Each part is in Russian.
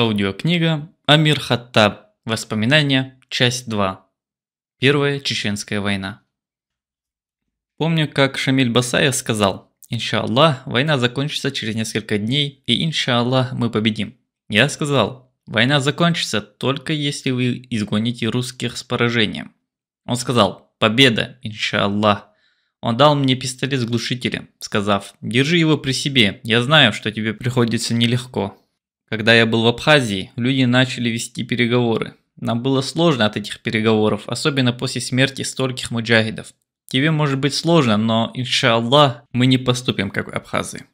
Аудиокнига Амир Хаттаб. Воспоминания. Часть 2. Первая Чеченская война. Помню, как Шамиль Басаев сказал, «Иншаллах, война закончится через несколько дней, и иншаллах мы победим». Я сказал, «Война закончится только если вы изгоните русских с поражением». Он сказал, «Победа, иншаллах». Он дал мне пистолет с глушителем, сказав, «Держи его при себе, я знаю, что тебе приходится нелегко». Когда я был в Абхазии, люди начали вести переговоры. Нам было сложно от этих переговоров, особенно после смерти стольких муджахидов. Тебе может быть сложно, но, иншаллах, мы не поступим как абхазы.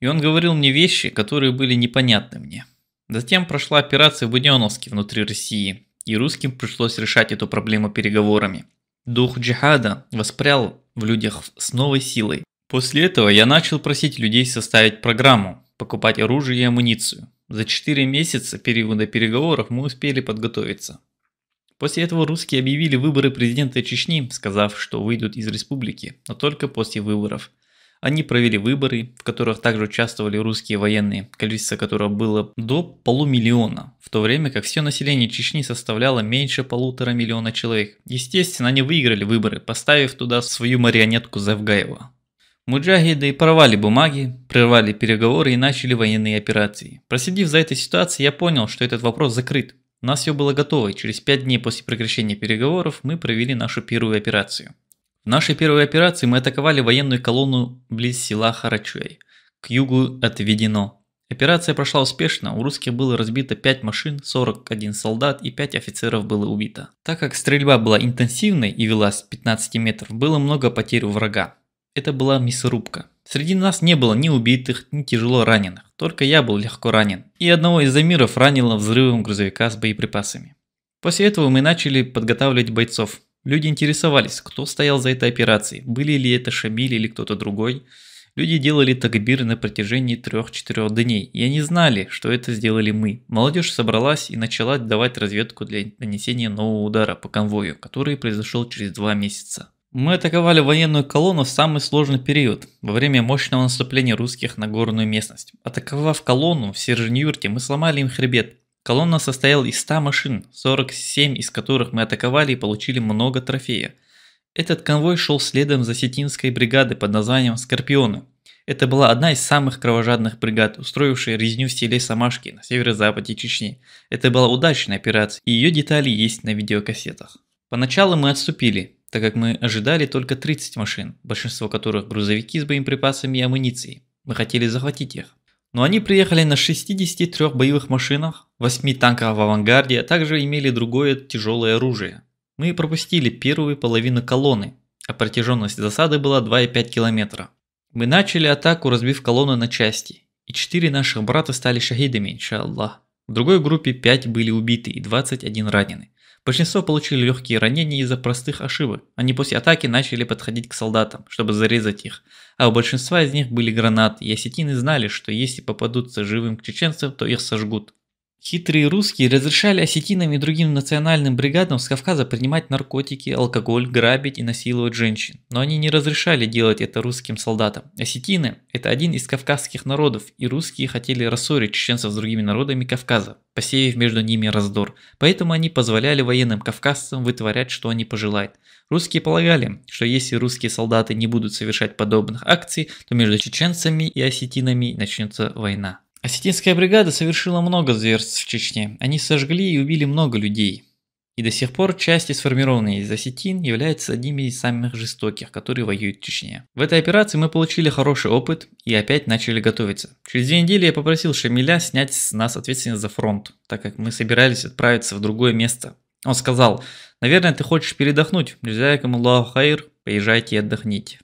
И он говорил мне вещи, которые были непонятны мне. Затем прошла операция в Буденновске внутри России, и русским пришлось решать эту проблему переговорами. Дух джихада воспрял в людях с новой силой. После этого я начал просить людей составить программу, покупать оружие и амуницию. За 4 месяца периода переговоров мы успели подготовиться. После этого русские объявили выборы президента Чечни, сказав, что выйдут из республики, но только после выборов. Они провели выборы, в которых также участвовали русские военные, количество которого было до полумиллиона, в то время как все население Чечни составляло меньше полутора миллиона человек. Естественно, они выиграли выборы, поставив туда свою марионетку Завгаева. Муджахиды порвали бумаги, прервали переговоры и начали военные операции. Просидив за этой ситуацией, я понял, что этот вопрос закрыт. У нас все было готово, и через 5 дней после прекращения переговоров мы провели нашу первую операцию. В нашей первой операции мы атаковали военную колонну близ села Харачуэй, к югу от Ведино. Операция прошла успешно, у русских было разбито 5 машин, 41 солдат и 5 офицеров было убито. Так как стрельба была интенсивной и велась с 15 метров, было много потерь у врага. Это была мясорубка. Среди нас не было ни убитых, ни тяжело раненых, только я был легко ранен. И одного из замиров ранило взрывом грузовика с боеприпасами. После этого мы начали подготавливать бойцов. Люди интересовались, кто стоял за этой операцией, были ли это Шамиль или кто-то другой. Люди делали тагбиры на протяжении 3-4 дней, и они знали, что это сделали мы. Молодежь собралась и начала давать разведку для нанесения нового удара по конвою, который произошел через 2 месяца. Мы атаковали военную колонну в самый сложный период, во время мощного наступления русских на горную местность. Атаковав колонну в Сержинюрте, мы сломали им хребет. Колонна состояла из 100 машин, 47 из которых мы атаковали и получили много трофея. Этот конвой шел следом за сетинской бригадой под названием «Скорпионы». Это была одна из самых кровожадных бригад, устроившая резню в селе Самашки на северо-западе Чечни. Это была удачная операция, и ее детали есть на видеокассетах. Поначалу мы отступили, так как мы ожидали только 30 машин, большинство которых грузовики с боеприпасами и амуницией. Мы хотели захватить их. Но они приехали на 63 боевых машинах, 8 танках в авангарде, а также имели другое тяжелое оружие. Мы пропустили первую половину колонны, а протяженность засады была 2,5 километра. Мы начали атаку, разбив колонну на части, и 4 наших брата стали шахидами, иншаллах. В другой группе 5 были убиты и 21 ранены. Большинство получили легкие ранения из-за простых ошибок. Они после атаки начали подходить к солдатам, чтобы зарезать их. А у большинства из них были гранаты, и осетины знали, что если попадутся живым к чеченцам, то их сожгут. Хитрые русские разрешали осетинам и другим национальным бригадам с Кавказа принимать наркотики, алкоголь, грабить и насиловать женщин. Но они не разрешали делать это русским солдатам. Осетины – это один из кавказских народов, и русские хотели рассорить чеченцев с другими народами Кавказа, посеяв между ними раздор. Поэтому они позволяли военным кавказцам вытворять, что они пожелают. Русские полагали, что если русские солдаты не будут совершать подобных акций, то между чеченцами и осетинами начнется война. Осетинская бригада совершила много зверств в Чечне. Они сожгли и убили много людей. И до сих пор части, сформированные из осетин, являются одними из самых жестоких, которые воюют в Чечне. В этой операции мы получили хороший опыт и опять начали готовиться. Через две недели я попросил Шамиля снять с нас ответственность за фронт, так как мы собирались отправиться в другое место. Он сказал, наверное, ты хочешь передохнуть, джазайкам Аллаху хайр, поезжайте и отдохните.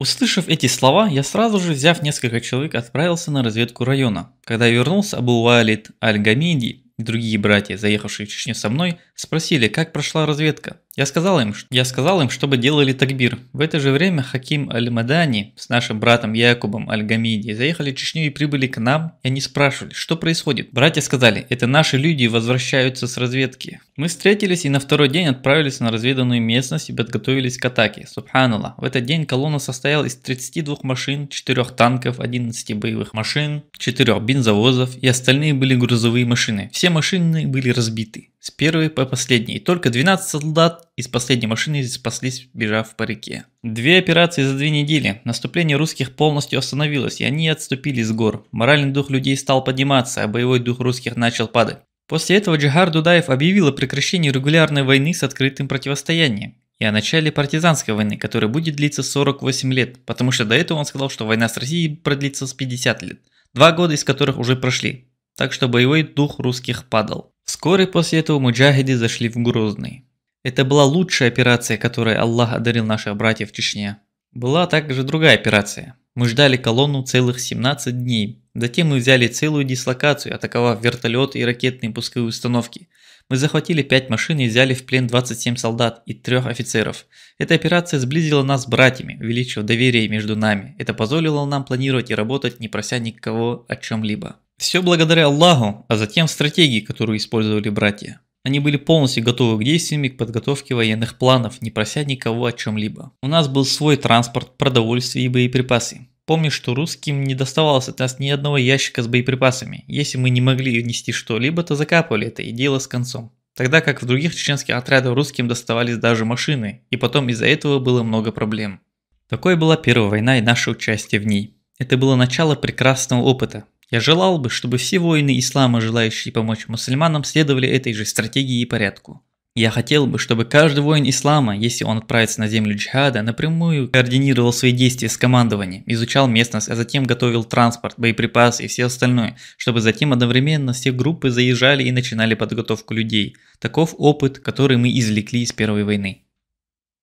Услышав эти слова, я сразу же, взяв несколько человек, отправился на разведку района. Когда я вернулся, Абу Валид Аль-Гамиди и другие братья, заехавшие в Чечню со мной, спросили, как прошла разведка. Я сказал им, я сказал им, чтобы делали такбир. В это же время Хаким Аль-Мадани с нашим братом Якубом Аль-Гамиди заехали в Чечню и прибыли к нам, и они спрашивали, что происходит. Братья сказали, это наши люди возвращаются с разведки. Мы встретились и на второй день отправились на разведанную местность и подготовились к атаке. Субханаллах. В этот день колонна состояла из 32 машин, 4 танков, 11 боевых машин, 4 бензовозов и остальные были грузовые машины. Все машины были разбиты с первой по последней. Только 12 солдат из последней машины спаслись, бежав по реке. Две операции за две недели. Наступление русских полностью остановилось, и они отступили с гор. Моральный дух людей стал подниматься, а боевой дух русских начал падать. После этого Джихар Дудаев объявил о прекращении регулярной войны с открытым противостоянием и о начале партизанской войны, которая будет длиться 48 лет, потому что до этого он сказал, что война с Россией продлится с 50 лет, два года из которых уже прошли, так что боевой дух русских падал. Вскоре после этого муджахиды зашли в Грозный. Это была лучшая операция, которой Аллах одарил наших братьев в Чечне. Была также другая операция. Мы ждали колонну целых 17 дней. Затем мы взяли целую дислокацию, атаковав вертолеты и ракетные пусковые установки. Мы захватили 5 машин и взяли в плен 27 солдат и 3 офицеров. Эта операция сблизила нас с братьями, увеличив доверие между нами. Это позволило нам планировать и работать, не прося никого о чем-либо. Все благодаря Аллаху, а затем стратегии, которую использовали братья. Они были полностью готовы к действиям и к подготовке военных планов, не прося никого о чем-либо. У нас был свой транспорт, продовольствие и боеприпасы. Помню, что русским не доставалось от нас ни одного ящика с боеприпасами. Если мы не могли нести что-либо, то закапывали это и дело с концом. Тогда как в других чеченских отрядах русским доставались даже машины, и потом из-за этого было много проблем. Такой была Первая война и наше участие в ней. Это было начало прекрасного опыта, я желал бы, чтобы все воины ислама, желающие помочь мусульманам, следовали этой же стратегии и порядку. Я хотел бы, чтобы каждый воин ислама, если он отправится на землю джихада, напрямую координировал свои действия с командованием, изучал местность, а затем готовил транспорт, боеприпасы и все остальное, чтобы затем одновременно все группы заезжали и начинали подготовку людей. Таков опыт, который мы извлекли из Первой войны.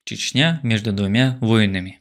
Чечня между двумя воинами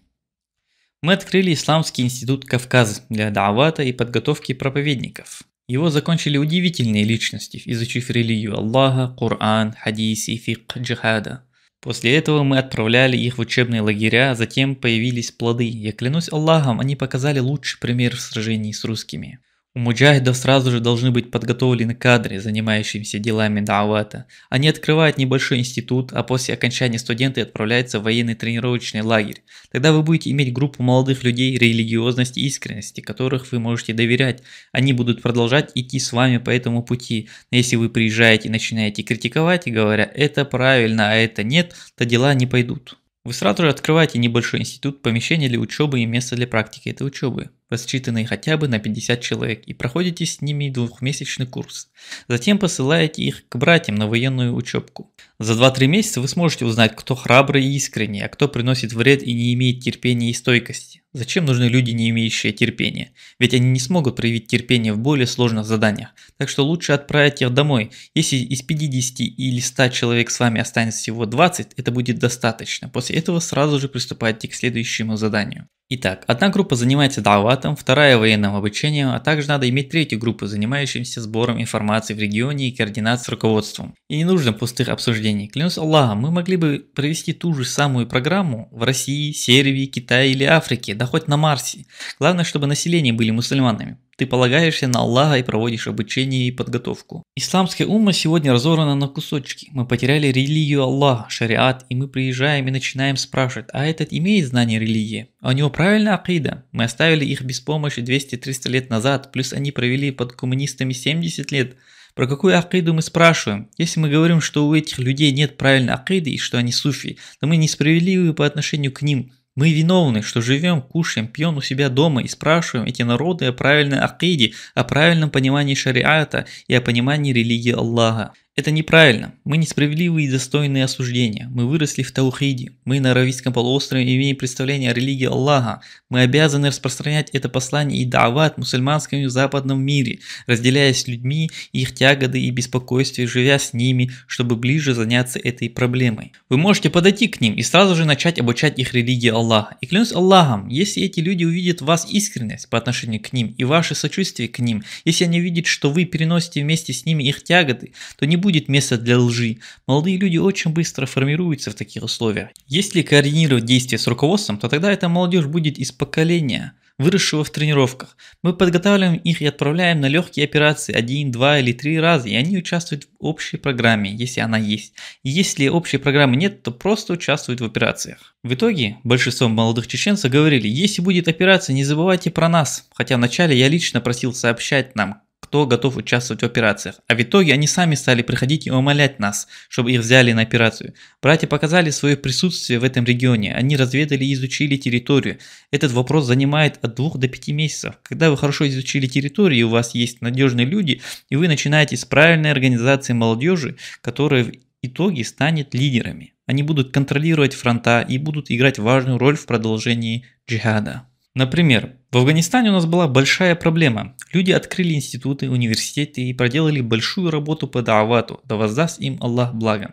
мы открыли Исламский институт Кавказа для давата и подготовки проповедников. Его закончили удивительные личности, изучив религию Аллаха, Коран, хадисы, и фикх джихада. После этого мы отправляли их в учебные лагеря, а затем появились плоды. Я клянусь Аллахом, они показали лучший пример в сражении с русскими. У муджахидов сразу же должны быть подготовлены кадры, занимающиеся делами даавата. Они открывают небольшой институт, а после окончания студенты отправляются в военный тренировочный лагерь. Тогда вы будете иметь группу молодых людей религиозности и искренности, которых вы можете доверять. Они будут продолжать идти с вами по этому пути. Но если вы приезжаете и начинаете критиковать, говоря «это правильно, а это нет», то дела не пойдут. Вы сразу же открываете небольшой институт, помещение для учебы и место для практики этой учебы рассчитанный хотя бы на 50 человек, и проходите с ними двухмесячный курс. Затем посылаете их к братьям на военную учебку. За 2-3 месяца вы сможете узнать, кто храбрый и искренний, а кто приносит вред и не имеет терпения и стойкости. Зачем нужны люди, не имеющие терпения? Ведь они не смогут проявить терпение в более сложных заданиях. Так что лучше отправить их домой. Если из 50 или 100 человек с вами останется всего 20, это будет достаточно. После этого сразу же приступайте к следующему заданию. Итак, одна группа занимается даватом, вторая военным обучением, а также надо иметь третью группу, занимающуюся сбором информации в регионе и координацией с руководством. И не нужно пустых обсуждений. Клянусь Аллахом, мы могли бы провести ту же самую программу в России, Сербии, Китае или Африке, да хоть на Марсе. Главное, чтобы население были мусульманами. Ты полагаешься на Аллаха и проводишь обучение и подготовку. Исламская ума сегодня разорвана на кусочки. Мы потеряли религию Аллаха, шариат, и мы приезжаем и начинаем спрашивать, а этот имеет знание религии? А у него правильная акида? Мы оставили их без помощи 200-300 лет назад, плюс они провели под коммунистами 70 лет. Про какую акиду мы спрашиваем? Если мы говорим, что у этих людей нет правильной акиды и что они суфи, то мы несправедливы по отношению к ним – мы виновны, что живем, кушаем, пьем у себя дома и спрашиваем эти народы о правильной акиде, о правильном понимании шариата и о понимании религии Аллаха. Это неправильно. Мы несправедливые и достойные осуждения. Мы выросли в Таухиде. Мы на Аравийском полуострове имеем представление о религии Аллаха. Мы обязаны распространять это послание и дават мусульманскому в западном мире, разделяясь с людьми, их тяготы и беспокойства, живя с ними, чтобы ближе заняться этой проблемой. Вы можете подойти к ним и сразу же начать обучать их религии Аллаха. И клянусь Аллахом, если эти люди увидят в вас искренность по отношению к ним и ваше сочувствие к ним, если они видят, что вы переносите вместе с ними их тяготы, то не будет места для лжи. Молодые люди очень быстро формируются в таких условиях. Если координировать действия с руководством, то тогда эта молодежь будет из поколения, выросшего в тренировках. Мы подготавливаем их и отправляем на легкие операции один, два или три раза, и они участвуют в общей программе, если она есть. И если общей программы нет, то просто участвуют в операциях. В итоге большинство молодых чеченцев говорили, если будет операция, не забывайте про нас, хотя вначале я лично просил сообщать нам, кто готов участвовать в операциях. А в итоге они сами стали приходить и умолять нас, чтобы их взяли на операцию. Братья показали свое присутствие в этом регионе, они разведали и изучили территорию. Этот вопрос занимает от 2 до 5 месяцев. Когда вы хорошо изучили территорию, у вас есть надежные люди, и вы начинаете с правильной организации молодежи, которая в итоге станет лидерами. Они будут контролировать фронта и будут играть важную роль в продолжении джихада. Например, в Афганистане у нас была большая проблема. Люди открыли институты, университеты и проделали большую работу по даавату, да воздаст им Аллах благо.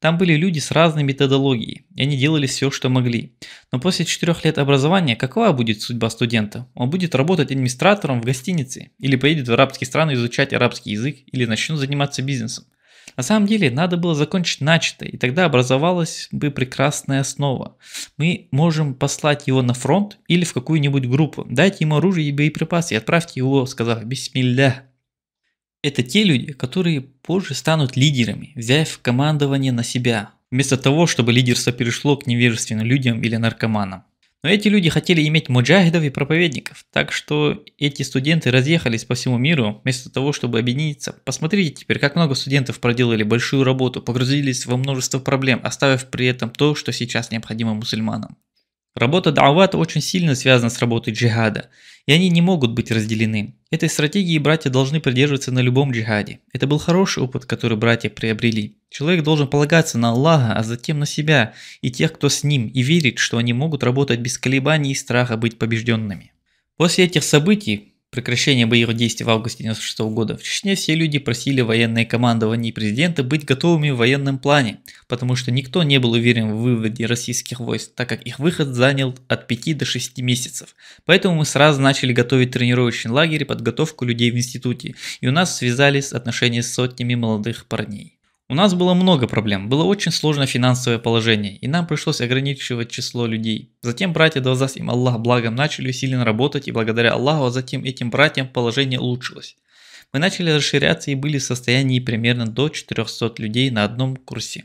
Там были люди с разной методологией, и они делали все, что могли. Но после 4 лет образования какова будет судьба студента? Он будет работать администратором в гостинице, или поедет в арабские страны изучать арабский язык, или начнет заниматься бизнесом. На самом деле, надо было закончить начатое, и тогда образовалась бы прекрасная основа. Мы можем послать его на фронт или в какую-нибудь группу. Дайте ему оружие и боеприпасы и отправьте его, сказав «Бисмилля». Это те люди, которые позже станут лидерами, взяв командование на себя, вместо того, чтобы лидерство перешло к невежественным людям или наркоманам. Но эти люди хотели иметь муджахидов и проповедников, так что эти студенты разъехались по всему миру, вместо того, чтобы объединиться. Посмотрите теперь, как много студентов проделали большую работу, погрузились во множество проблем, оставив при этом то, что сейчас необходимо мусульманам. Работа даавата очень сильно связана с работой джихада, и они не могут быть разделены. Этой стратегии братья должны придерживаться на любом джихаде. Это был хороший опыт, который братья приобрели. Человек должен полагаться на Аллаха, а затем на себя и тех, кто с ним, и верить, что они могут работать без колебаний и страха быть побежденными. После этих событий прекращения боевых действий в августе 1996 года в Чечне все люди просили военное командование и президента быть готовыми в военном плане, потому что никто не был уверен в выводе российских войск, так как их выход занял от 5 до 6 месяцев. Поэтому мы сразу начали готовить тренировочный лагерь и подготовку людей в институте, и у нас связались отношения с сотнями молодых парней. У нас было много проблем, было очень сложное финансовое положение, и нам пришлось ограничивать число людей. Затем братья Далзас им Аллах благом начали усиленно работать, и благодаря Аллаху затем этим братьям положение улучшилось. Мы начали расширяться и были в состоянии примерно до 400 людей на одном курсе.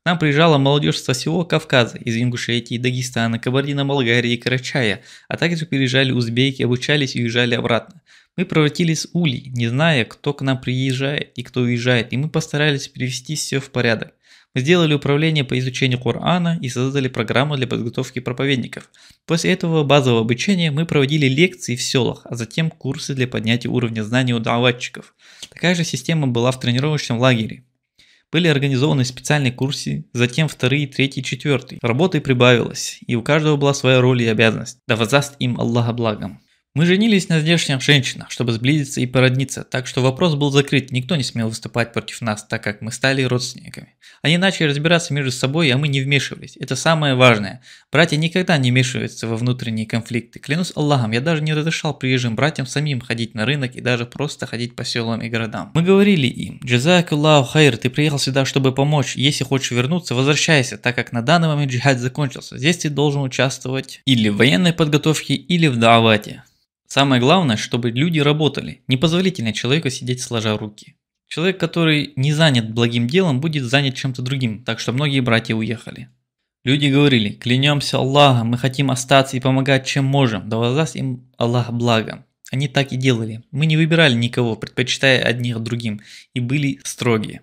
К нам приезжала молодежь со всего Кавказа, из Ингушетии, Дагестана, Кабардино-Малгарии и Карачая, а также приезжали узбеки, обучались и уезжали обратно. Мы превратились в улей, не зная, кто к нам приезжает и кто уезжает, и мы постарались привести все в порядок. Мы сделали управление по изучению Корана и создали программу для подготовки проповедников. После этого базового обучения мы проводили лекции в селах, а затем курсы для поднятия уровня знаний у даватчиков. Такая же система была в тренировочном лагере. Были организованы специальные курсы, затем вторые, третий, четвертый. Работы прибавилось, и у каждого была своя роль и обязанность. Да воздаст им Аллаха благом. Мы женились на здешних женщинах, чтобы сблизиться и породниться, так что вопрос был закрыт, никто не смел выступать против нас, так как мы стали родственниками. Они начали разбираться между собой, а мы не вмешивались. Это самое важное. Братья никогда не вмешиваются во внутренние конфликты. Клянусь Аллахом, я даже не разрешал приезжим братьям самим ходить на рынок и даже просто ходить по селам и городам. Мы говорили им, «Джазак Аллаху хайр, ты приехал сюда, чтобы помочь. Если хочешь вернуться, возвращайся, так как на данный момент джихад закончился. Здесь ты должен участвовать или в военной подготовке, или в давате». Самое главное, чтобы люди работали. Не позволительно человеку сидеть сложа руки. Человек, который не занят благим делом, будет занят чем-то другим, так что многие братья уехали. Люди говорили, клянемся Аллахом, мы хотим остаться и помогать, чем можем, да воздаст им Аллах благо. Они так и делали. Мы не выбирали никого, предпочитая одних другим, и были строгие.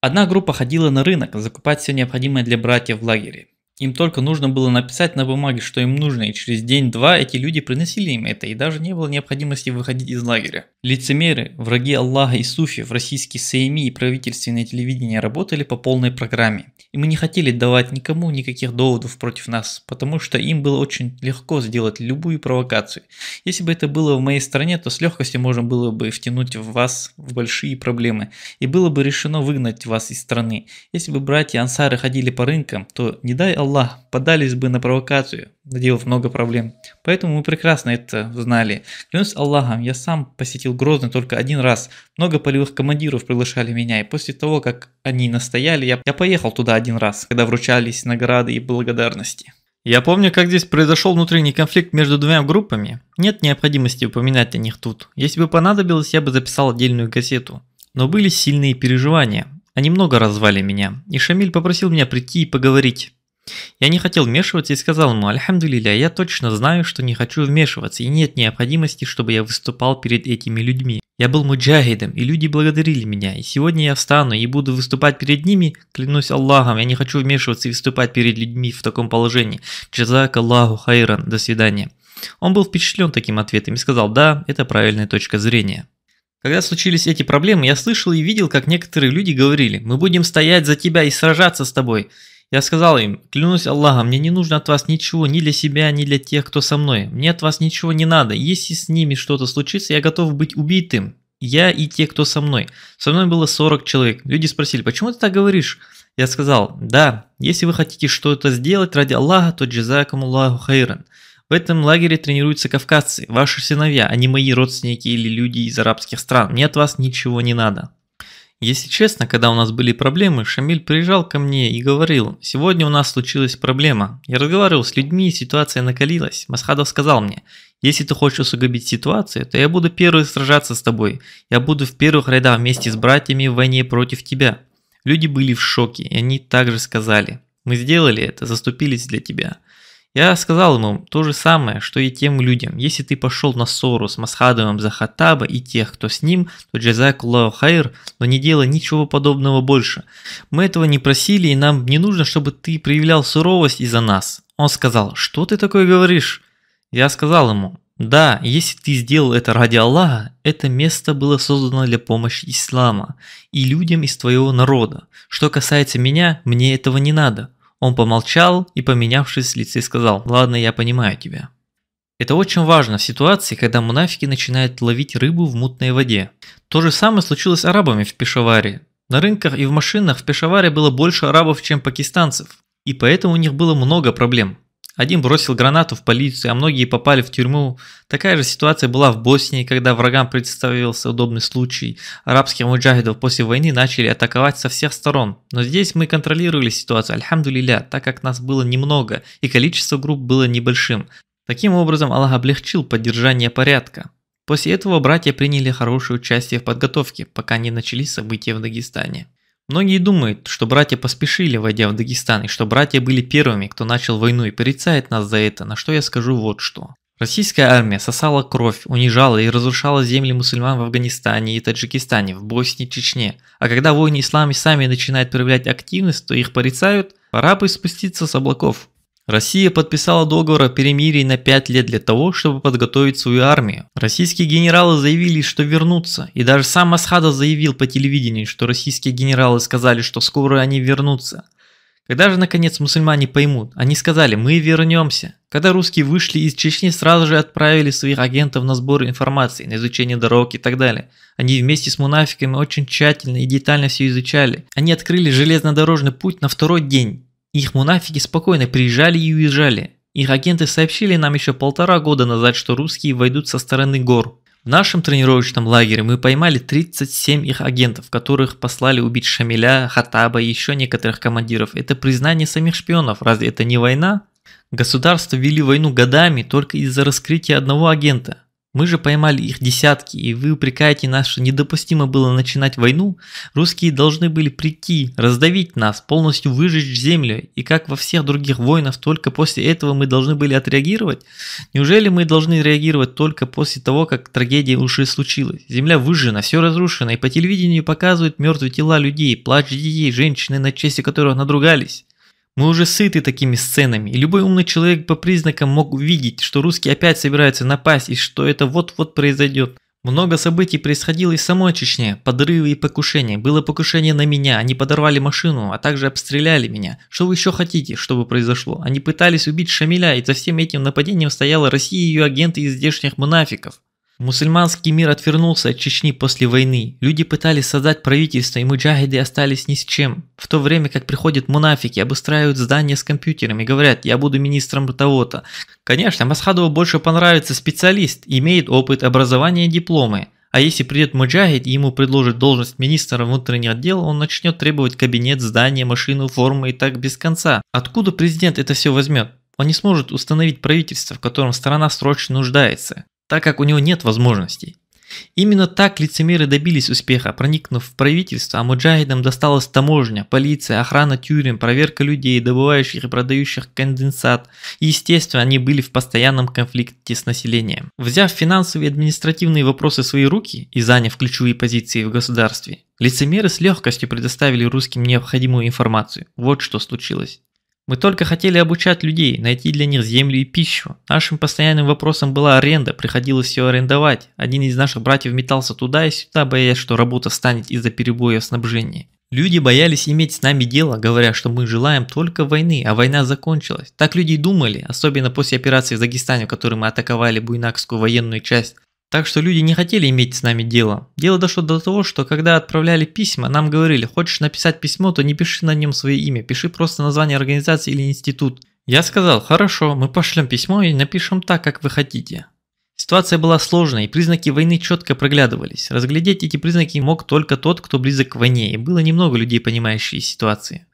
Одна группа ходила на рынок закупать все необходимое для братьев в лагере. Им только нужно было написать на бумаге, что им нужно, и через день-два эти люди приносили им это, и даже не было необходимости выходить из лагеря. Лицемеры, враги Аллаха и суфьев, российские СМИ и правительственное телевидение работали по полной программе. И мы не хотели давать никому никаких доводов против нас, потому что им было очень легко сделать любую провокацию. Если бы это было в моей стране, то с легкостью можно было бы втянуть в вас в большие проблемы, и было бы решено выгнать вас из страны. Если бы братья Ансары ходили по рынкам, то не дай Аллах Аллах, подались бы на провокацию, наделав много проблем. Поэтому мы прекрасно это знали. Клянусь Аллахом, я сам посетил Грозный только один раз. Много полевых командиров приглашали меня, и после того, как они настояли, я, я поехал туда один раз, когда вручались награды и благодарности. Я помню, как здесь произошел внутренний конфликт между двумя группами. Нет необходимости упоминать о них тут. Если бы понадобилось, я бы записал отдельную газету. Но были сильные переживания. Они много развали меня, и Шамиль попросил меня прийти и поговорить. Я не хотел вмешиваться и сказал ему, альхамдулиля, я точно знаю, что не хочу вмешиваться, и нет необходимости, чтобы я выступал перед этими людьми. Я был муджахидом, и люди благодарили меня, и сегодня я встану и буду выступать перед ними, клянусь Аллахом, я не хочу вмешиваться и выступать перед людьми в таком положении. Джазак Аллаху хайран, до свидания. Он был впечатлен таким ответом и сказал, да, это правильная точка зрения. Когда случились эти проблемы, я слышал и видел, как некоторые люди говорили, мы будем стоять за тебя и сражаться с тобой. Я сказал им, клянусь Аллахом, мне не нужно от вас ничего, ни для себя, ни для тех, кто со мной. Мне от вас ничего не надо. Если с ними что-то случится, я готов быть убитым. Я и те, кто со мной. Со мной было 40 человек. Люди спросили, почему ты так говоришь? Я сказал, да, если вы хотите что-то сделать ради Аллаха, то джазакам Аллаху хайран. В этом лагере тренируются кавказцы, ваши сыновья, а не мои родственники или люди из арабских стран. Мне от вас ничего не надо. Если честно, когда у нас были проблемы, Шамиль приезжал ко мне и говорил, сегодня у нас случилась проблема. Я разговаривал с людьми, ситуация накалилась. Масхадов сказал мне, если ты хочешь усугубить ситуацию, то я буду первый сражаться с тобой. Я буду в первых рядах вместе с братьями в войне против тебя. Люди были в шоке, и они также сказали, мы сделали это, заступились для тебя. Я сказал ему то же самое, что и тем людям. Если ты пошел на ссору с Масхадовым за Хаттаба и тех, кто с ним, то джазак Аллаху хайр, но не делай ничего подобного больше. Мы этого не просили и нам не нужно, чтобы ты проявлял суровость из-за нас. Он сказал, что ты такое говоришь? Я сказал ему, да, если ты сделал это ради Аллаха, это место было создано для помощи ислама и людям из твоего народа. Что касается меня, мне этого не надо. Он помолчал и, поменявшись с лице, сказал «Ладно, я понимаю тебя». Это очень важно в ситуации, когда мунафики начинают ловить рыбу в мутной воде. То же самое случилось с арабами в Пешаваре. На рынках и в машинах в Пешаваре было больше арабов, чем пакистанцев. И поэтому у них было много проблем. Один бросил гранату в полицию, а многие попали в тюрьму. Такая же ситуация была в Боснии, когда врагам представился удобный случай. Арабские муджахидов после войны начали атаковать со всех сторон. Но здесь мы контролировали ситуацию, альхамдулиля, так как нас было немного, и количество групп было небольшим. Таким образом, Аллах облегчил поддержание порядка. После этого братья приняли хорошее участие в подготовке, пока не начались события в Дагестане. Многие думают, что братья поспешили, войдя в Дагестан, и что братья были первыми, кто начал войну и порицает нас за это, на что я скажу вот что. Российская армия сосала кровь, унижала и разрушала земли мусульман в Афганистане и Таджикистане, в Боснии и Чечне. А когда воины исламе сами начинают проявлять активность, то их порицают, пора бы спуститься с облаков. Россия подписала договор о перемирии на 5 лет для того, чтобы подготовить свою армию. Российские генералы заявили, что вернутся, и даже сам Асхадов заявил по телевидению, что российские генералы сказали, что скоро они вернутся. Когда же наконец мусульмане поймут? Они сказали, мы вернемся. Когда русские вышли из Чечни, сразу же отправили своих агентов на сбор информации, на изучение дорог и так далее. Они вместе с мунафиками очень тщательно и детально все изучали. Они открыли железнодорожный путь на второй день их мунафики спокойно приезжали и уезжали. Их агенты сообщили нам еще полтора года назад, что русские войдут со стороны гор. В нашем тренировочном лагере мы поймали 37 их агентов, которых послали убить Шамиля, Хатаба и еще некоторых командиров. Это признание самих шпионов, разве это не война? Государства вели войну годами только из-за раскрытия одного агента. Мы же поймали их десятки, и вы упрекаете нас, что недопустимо было начинать войну? Русские должны были прийти, раздавить нас, полностью выжечь землю, и как во всех других войнах, только после этого мы должны были отреагировать? Неужели мы должны реагировать только после того, как трагедия уже случилась? Земля выжжена, все разрушено, и по телевидению показывают мертвые тела людей, плач детей, женщины, на чести которых надругались. Мы уже сыты такими сценами, и любой умный человек по признакам мог увидеть, что русские опять собираются напасть и что это вот-вот произойдет. Много событий происходило и в самой Чечне, подрывы и покушения. Было покушение на меня, они подорвали машину, а также обстреляли меня. Что вы еще хотите, чтобы произошло? Они пытались убить Шамиля, и за всем этим нападением стояла Россия и ее агенты из здешних мунафиков. Мусульманский мир отвернулся от Чечни после войны. Люди пытались создать правительство, и муджахиды остались ни с чем. В то время как приходят мунафики, обустраивают здание с компьютерами, говорят, я буду министром того-то. Конечно, Масхадову больше понравится специалист, имеет опыт, образование и дипломы. А если придет муджахид и ему предложат должность министра внутренних дел, он начнет требовать кабинет, здание, машину, форму и так без конца. Откуда президент это все возьмет? Он не сможет установить правительство, в котором страна срочно нуждается так как у него нет возможностей. Именно так лицемеры добились успеха, проникнув в правительство, а муджахидам досталась таможня, полиция, охрана тюрем, проверка людей, добывающих и продающих конденсат. естественно, они были в постоянном конфликте с населением. Взяв финансовые и административные вопросы в свои руки и заняв ключевые позиции в государстве, лицемеры с легкостью предоставили русским необходимую информацию. Вот что случилось. Мы только хотели обучать людей, найти для них землю и пищу. Нашим постоянным вопросом была аренда, приходилось все арендовать. Один из наших братьев метался туда и сюда, боясь, что работа станет из-за перебоя в снабжении. Люди боялись иметь с нами дело, говоря, что мы желаем только войны, а война закончилась. Так люди и думали, особенно после операции в Дагестане, в которой мы атаковали буйнакскую военную часть. Так что люди не хотели иметь с нами дело. Дело дошло до того, что когда отправляли письма, нам говорили, хочешь написать письмо, то не пиши на нем свое имя, пиши просто название организации или институт. Я сказал, хорошо, мы пошлем письмо и напишем так, как вы хотите. Ситуация была сложной, и признаки войны четко проглядывались. Разглядеть эти признаки мог только тот, кто близок к войне, и было немного людей, понимающих ситуации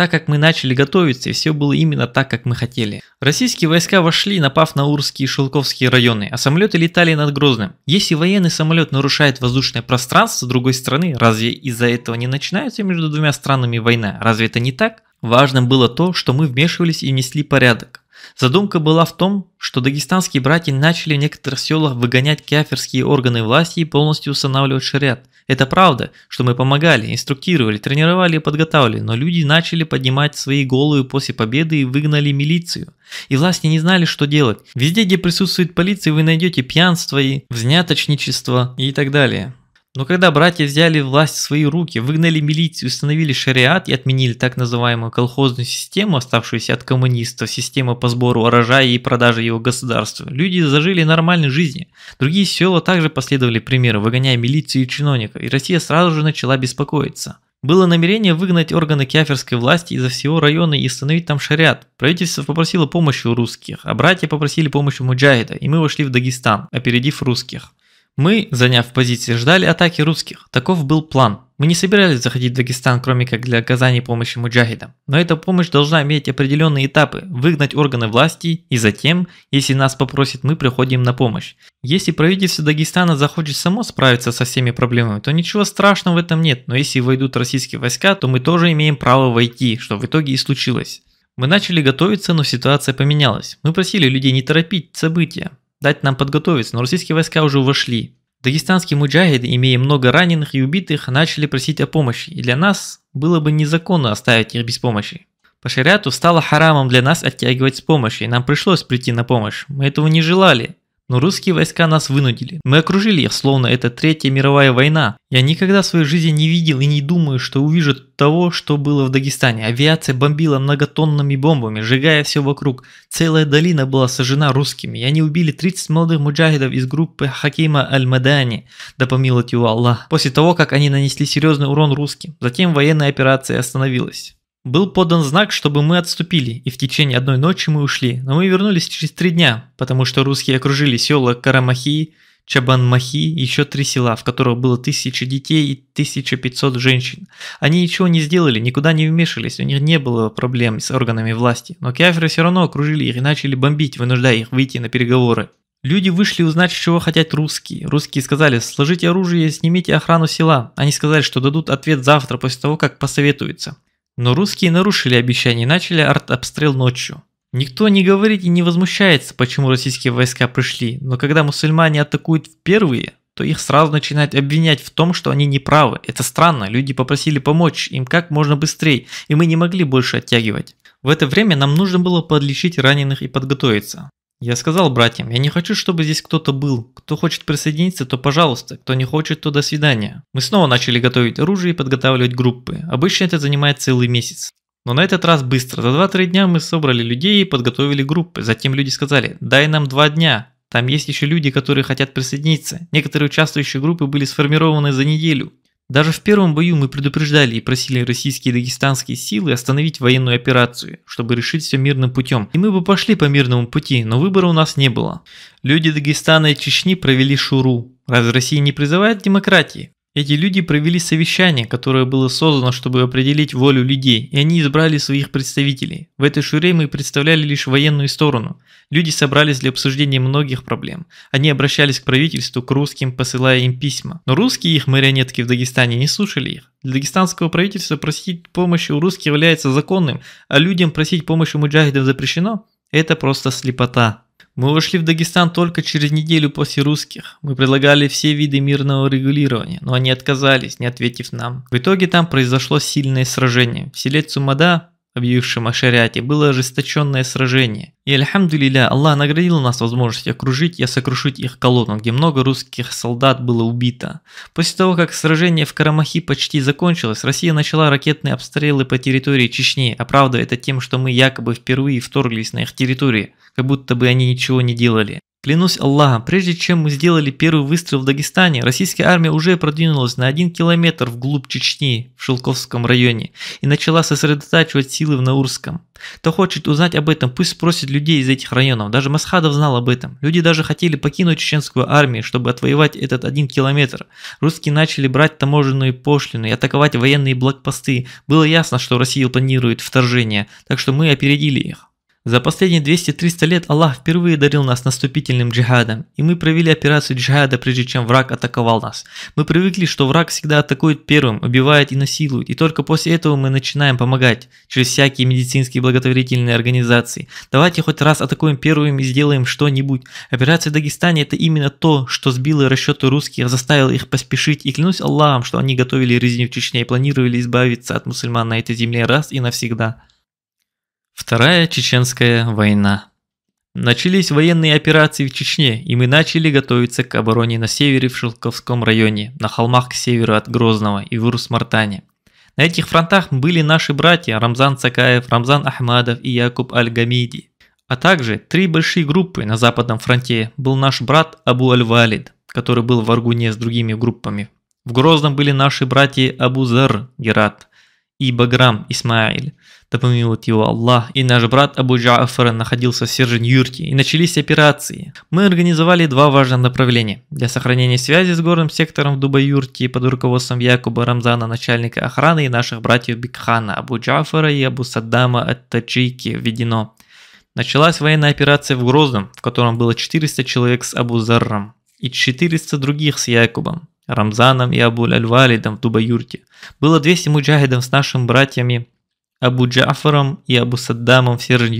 так как мы начали готовиться и все было именно так, как мы хотели. Российские войска вошли, напав на Урские и Шелковские районы, а самолеты летали над Грозным. Если военный самолет нарушает воздушное пространство другой страны, разве из-за этого не начинается между двумя странами война? Разве это не так? Важным было то, что мы вмешивались и внесли порядок. Задумка была в том, что дагестанские братья начали в некоторых селах выгонять кафирские органы власти и полностью устанавливать шариат. Это правда, что мы помогали, инструктировали, тренировали и подготавливали, но люди начали поднимать свои головы после победы и выгнали милицию. И власти не знали, что делать. Везде, где присутствует полиция, вы найдете пьянство и взяточничество и так далее. Но когда братья взяли власть в свои руки, выгнали милицию, установили шариат и отменили так называемую колхозную систему, оставшуюся от коммунистов, систему по сбору урожая и продаже его государству, люди зажили нормальной жизнью. Другие села также последовали примеру, выгоняя милицию и чиновников, и Россия сразу же начала беспокоиться. Было намерение выгнать органы кеферской власти из-за всего района и установить там шариат. Правительство попросило помощи у русских, а братья попросили помощи у муджахида, и мы вошли в Дагестан, опередив русских. Мы, заняв позиции, ждали атаки русских. Таков был план. Мы не собирались заходить в Дагестан, кроме как для оказания помощи муджахидам. Но эта помощь должна иметь определенные этапы. Выгнать органы власти и затем, если нас попросят, мы приходим на помощь. Если правительство Дагестана захочет само справиться со всеми проблемами, то ничего страшного в этом нет. Но если войдут российские войска, то мы тоже имеем право войти, что в итоге и случилось. Мы начали готовиться, но ситуация поменялась. Мы просили людей не торопить события дать нам подготовиться, но российские войска уже вошли. Дагестанские муджахиды, имея много раненых и убитых, начали просить о помощи, и для нас было бы незаконно оставить их без помощи. По шариату стало харамом для нас оттягивать с помощью, и нам пришлось прийти на помощь. Мы этого не желали, но русские войска нас вынудили. Мы окружили их, словно это Третья мировая война. Я никогда в своей жизни не видел и не думаю, что увижу того, что было в Дагестане. Авиация бомбила многотонными бомбами, сжигая все вокруг. Целая долина была сожжена русскими. И они убили 30 молодых муджахидов из группы Хакима Аль-Мадани, да помилует его Аллах. После того, как они нанесли серьезный урон русским. Затем военная операция остановилась. Был подан знак, чтобы мы отступили, и в течение одной ночи мы ушли, но мы вернулись через три дня, потому что русские окружили села Карамахи, Чабанмахи и еще три села, в которых было тысяча детей и 1500 женщин. Они ничего не сделали, никуда не вмешивались, у них не было проблем с органами власти, но киаферы все равно окружили их и начали бомбить, вынуждая их выйти на переговоры. Люди вышли узнать, чего хотят русские. Русские сказали, сложите оружие и снимите охрану села. Они сказали, что дадут ответ завтра, после того, как посоветуются. Но русские нарушили обещание и начали артобстрел ночью. Никто не говорит и не возмущается, почему российские войска пришли, но когда мусульмане атакуют впервые, то их сразу начинают обвинять в том, что они неправы. Это странно, люди попросили помочь им как можно быстрее, и мы не могли больше оттягивать. В это время нам нужно было подлечить раненых и подготовиться. Я сказал братьям, я не хочу, чтобы здесь кто-то был. Кто хочет присоединиться, то пожалуйста, кто не хочет, то до свидания. Мы снова начали готовить оружие и подготавливать группы. Обычно это занимает целый месяц. Но на этот раз быстро. За 2-3 дня мы собрали людей и подготовили группы. Затем люди сказали, дай нам 2 дня. Там есть еще люди, которые хотят присоединиться. Некоторые участвующие группы были сформированы за неделю. Даже в первом бою мы предупреждали и просили российские и дагестанские силы остановить военную операцию, чтобы решить все мирным путем. И мы бы пошли по мирному пути, но выбора у нас не было. Люди Дагестана и Чечни провели шуру. Разве Россия не призывает к демократии? Эти люди провели совещание, которое было создано, чтобы определить волю людей, и они избрали своих представителей. В этой шуре мы представляли лишь военную сторону. Люди собрались для обсуждения многих проблем. Они обращались к правительству, к русским, посылая им письма. Но русские их марионетки в Дагестане не слушали их. Для дагестанского правительства просить помощи у русских является законным, а людям просить помощи у муджахидов запрещено? Это просто слепота. Мы вошли в Дагестан только через неделю после русских. Мы предлагали все виды мирного регулирования, но они отказались, не ответив нам. В итоге там произошло сильное сражение. В селе Цумада объявившим о шариате, было ожесточенное сражение. И альхамдулиля, Аллах наградил нас возможностью окружить и сокрушить их колонну, где много русских солдат было убито. После того, как сражение в Карамахи почти закончилось, Россия начала ракетные обстрелы по территории Чечни, оправдывая а это тем, что мы якобы впервые вторглись на их территории, как будто бы они ничего не делали. Клянусь Аллахом, прежде чем мы сделали первый выстрел в Дагестане, российская армия уже продвинулась на один километр вглубь Чечни в Шелковском районе и начала сосредотачивать силы в Наурском. Кто хочет узнать об этом, пусть спросит людей из этих районов. Даже Масхадов знал об этом. Люди даже хотели покинуть чеченскую армию, чтобы отвоевать этот один километр. Русские начали брать таможенные пошлины и атаковать военные блокпосты. Было ясно, что Россия планирует вторжение, так что мы опередили их. За последние 200-300 лет Аллах впервые дарил нас наступительным джихадом, и мы провели операцию джихада, прежде чем враг атаковал нас. Мы привыкли, что враг всегда атакует первым, убивает и насилует, и только после этого мы начинаем помогать через всякие медицинские благотворительные организации. Давайте хоть раз атакуем первым и сделаем что-нибудь. Операция в Дагестане – это именно то, что сбило расчеты русских, заставило их поспешить, и клянусь Аллахом, что они готовили резню в Чечне и планировали избавиться от мусульман на этой земле раз и навсегда. Вторая Чеченская война. Начались военные операции в Чечне, и мы начали готовиться к обороне на севере в Шелковском районе, на холмах к северу от Грозного и в Урус-Мартане. На этих фронтах были наши братья Рамзан Цакаев, Рамзан Ахмадов и Якуб Аль-Гамиди. А также три большие группы на Западном фронте был наш брат Абу Аль-Валид, который был в Аргуне с другими группами. В Грозном были наши братья Абу Зар, Герат, и Баграм Исмаиль. Да помилует его Аллах, и наш брат Абу Джаафар находился в Сержин Юрке, и начались операции. Мы организовали два важных направления. Для сохранения связи с горным сектором в Дубай-Юрке под руководством Якуба Рамзана, начальника охраны, и наших братьев Бикхана, Абу Джаафара и Абу Саддама от Таджики введено. Началась военная операция в Грозном, в котором было 400 человек с Абу Зарром и 400 других с Якубом. Рамзаном и Абуль-Аль-Валидом в Дубаюрте. Было 200 муджахидов с нашими братьями Абу Джафаром и Абу Саддамом в сержин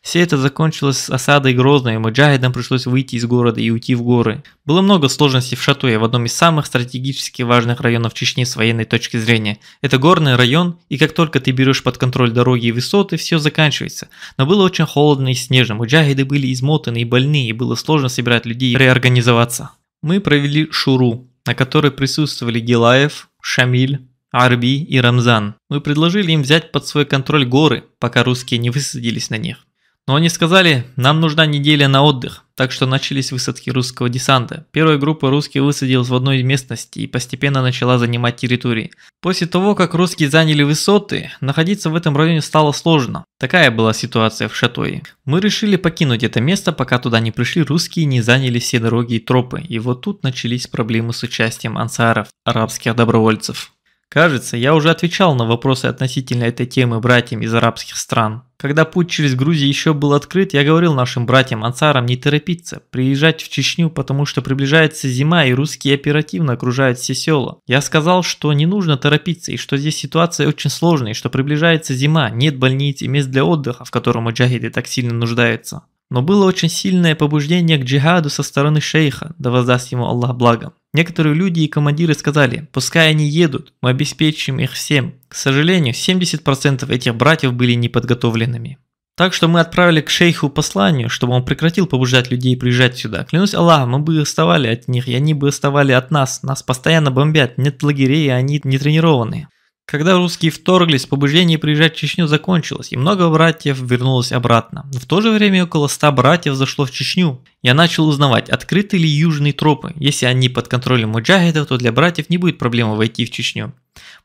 Все это закончилось с осадой Грозной, и муджахидам пришлось выйти из города и уйти в горы. Было много сложностей в Шатуе, в одном из самых стратегически важных районов Чечни с военной точки зрения. Это горный район, и как только ты берешь под контроль дороги и высоты, все заканчивается. Но было очень холодно и снежно, муджахиды были измотаны и больны, и было сложно собирать людей и реорганизоваться. Мы провели шуру, на которой присутствовали Гилаев, Шамиль, Арби и Рамзан. Мы предложили им взять под свой контроль горы, пока русские не высадились на них. Но они сказали, нам нужна неделя на отдых, так что начались высадки русского десанта. Первая группа русских высадилась в одной из местностей и постепенно начала занимать территории. После того, как русские заняли высоты, находиться в этом районе стало сложно. Такая была ситуация в Шатое. Мы решили покинуть это место, пока туда не пришли русские и не заняли все дороги и тропы. И вот тут начались проблемы с участием ансаров, арабских добровольцев. Кажется, я уже отвечал на вопросы относительно этой темы братьям из арабских стран. Когда путь через Грузию еще был открыт, я говорил нашим братьям-ансарам не торопиться, приезжать в Чечню, потому что приближается зима и русские оперативно окружают все села. Я сказал, что не нужно торопиться и что здесь ситуация очень сложная, и что приближается зима, нет больниц и мест для отдыха, в котором муджахиды так сильно нуждаются. Но было очень сильное побуждение к джихаду со стороны шейха, да воздаст ему Аллах благом. Некоторые люди и командиры сказали, пускай они едут, мы обеспечим их всем. К сожалению, 70% этих братьев были неподготовленными. Так что мы отправили к шейху послание, чтобы он прекратил побуждать людей приезжать сюда. Клянусь Аллахом, мы бы отставали от них, и они бы отставали от нас. Нас постоянно бомбят, нет лагерей, а они не тренированные. Когда русские вторглись, побуждение приезжать в Чечню закончилось, и много братьев вернулось обратно. Но в то же время около 100 братьев зашло в Чечню. Я начал узнавать, открыты ли южные тропы. Если они под контролем муджагидов, то для братьев не будет проблемы войти в Чечню.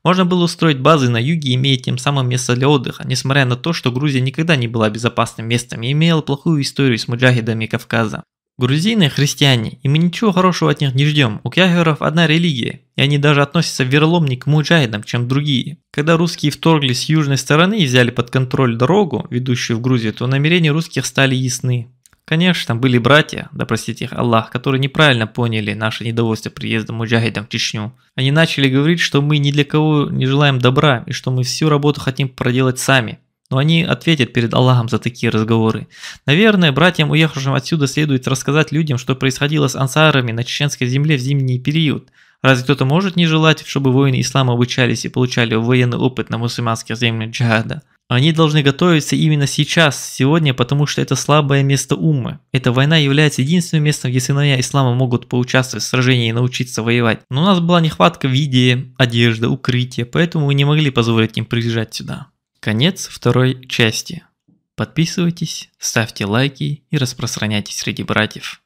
Можно было устроить базы на юге, имея тем самым место для отдыха, несмотря на то, что Грузия никогда не была безопасным местом и имела плохую историю с муджагидами Кавказа. Грузины – христиане, и мы ничего хорошего от них не ждем. У кягеров одна религия, и они даже относятся вероломнее к муджахидам, чем другие. Когда русские вторглись с южной стороны и взяли под контроль дорогу, ведущую в Грузию, то намерения русских стали ясны. Конечно, там были братья, да простите их Аллах, которые неправильно поняли наше недовольство приездом муджахидам в Чечню. Они начали говорить, что мы ни для кого не желаем добра, и что мы всю работу хотим проделать сами – но они ответят перед Аллахом за такие разговоры. Наверное, братьям, уехавшим отсюда, следует рассказать людям, что происходило с ансарами на чеченской земле в зимний период. Разве кто-то может не желать, чтобы воины ислама обучались и получали военный опыт на мусульманских землях джихада? Они должны готовиться именно сейчас, сегодня, потому что это слабое место ума. Эта война является единственным местом, где сыновья ислама могут поучаствовать в сражении и научиться воевать. Но у нас была нехватка в виде, одежды, укрытия, поэтому мы не могли позволить им приезжать сюда. Конец второй части. Подписывайтесь, ставьте лайки и распространяйте среди братьев.